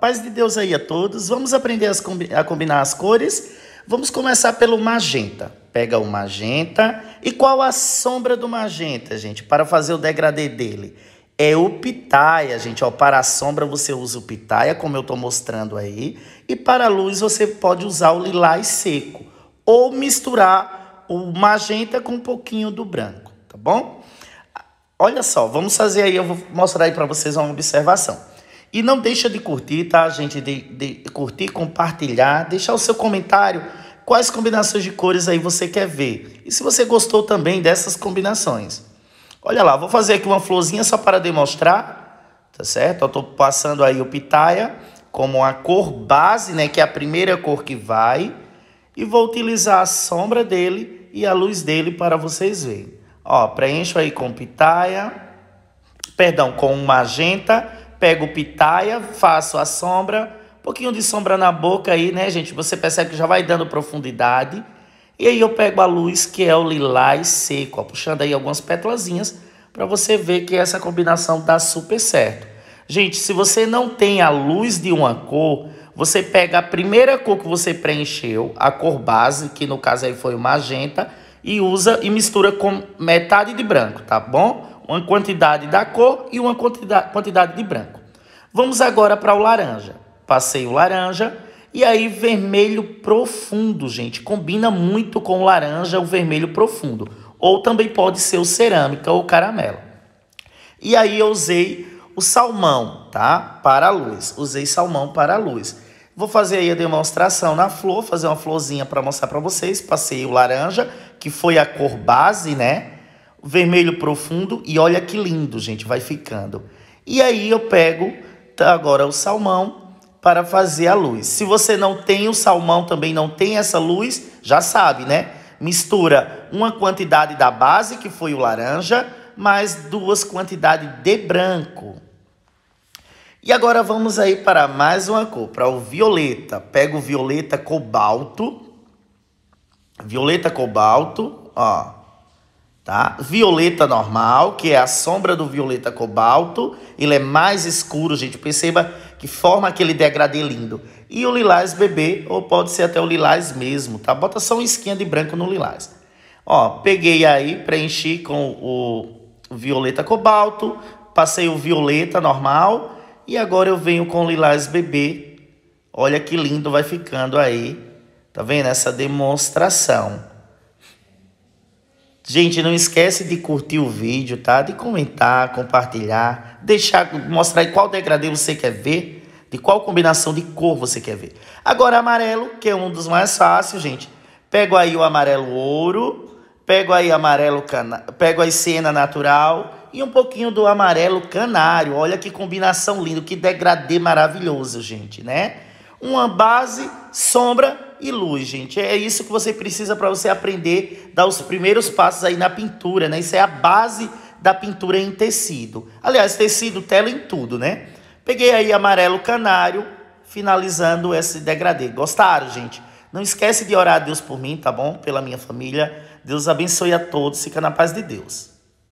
paz de Deus aí a todos. Vamos aprender a combinar as cores. Vamos começar pelo magenta. Pega o magenta. E qual a sombra do magenta, gente, para fazer o degradê dele? É o pitaia, gente. Ó, para a sombra você usa o pitaia, como eu estou mostrando aí. E para a luz você pode usar o lilás seco. Ou misturar o magenta com um pouquinho do branco, tá bom? Olha só, vamos fazer aí, eu vou mostrar aí para vocês uma observação. E não deixa de curtir, tá, gente? De, de curtir, compartilhar, deixar o seu comentário. Quais combinações de cores aí você quer ver? E se você gostou também dessas combinações. Olha lá, vou fazer aqui uma florzinha só para demonstrar, tá certo? Eu tô passando aí o pitaia como a cor base, né? Que é a primeira cor que vai. E vou utilizar a sombra dele e a luz dele para vocês verem. Ó, preencho aí com pitaia, perdão, com magenta pego o pitaia, faço a sombra, um pouquinho de sombra na boca aí, né, gente? Você percebe que já vai dando profundidade. E aí eu pego a luz, que é o lilás seco, ó, puxando aí algumas pétalazinhas, para você ver que é essa combinação dá super certo. Gente, se você não tem a luz de uma cor, você pega a primeira cor que você preencheu, a cor base, que no caso aí foi o magenta, e usa e mistura com metade de branco, tá bom? uma quantidade da cor e uma quantidade, quantidade de branco. Vamos agora para o laranja. Passei o laranja e aí vermelho profundo, gente. Combina muito com o laranja o vermelho profundo. Ou também pode ser o cerâmica ou caramelo. E aí eu usei o salmão, tá? Para a luz. Usei salmão para a luz. Vou fazer aí a demonstração na flor, fazer uma florzinha para mostrar para vocês. Passei o laranja, que foi a cor base, né? vermelho profundo e olha que lindo, gente, vai ficando. E aí eu pego tá, agora o salmão para fazer a luz. Se você não tem o salmão, também não tem essa luz, já sabe, né? Mistura uma quantidade da base, que foi o laranja, mais duas quantidades de branco. E agora vamos aí para mais uma cor, para o violeta. Pego o violeta cobalto. Violeta cobalto, ó. Tá? Violeta normal, que é a sombra do violeta cobalto, ele é mais escuro, gente. Perceba que forma aquele degradê lindo. E o lilás bebê, ou pode ser até o lilás mesmo, tá? Bota só uma esquinha de branco no lilás. Ó, peguei aí, preenchi com o violeta cobalto, passei o violeta normal e agora eu venho com o lilás bebê. Olha que lindo vai ficando aí. Tá vendo essa demonstração? Gente, não esquece de curtir o vídeo, tá? De comentar, compartilhar, deixar, mostrar qual degradê você quer ver, de qual combinação de cor você quer ver. Agora, amarelo, que é um dos mais fáceis, gente. Pego aí o amarelo ouro, pego aí amarelo cana... pego aí cena natural e um pouquinho do amarelo canário. Olha que combinação linda, que degradê maravilhoso, gente, né? Uma base, sombra e luz, gente. É isso que você precisa para você aprender, dar os primeiros passos aí na pintura, né? Isso é a base da pintura em tecido. Aliás, tecido, tela em tudo, né? Peguei aí amarelo canário, finalizando esse degradê. Gostaram, gente? Não esquece de orar a Deus por mim, tá bom? Pela minha família. Deus abençoe a todos. Fica na paz de Deus.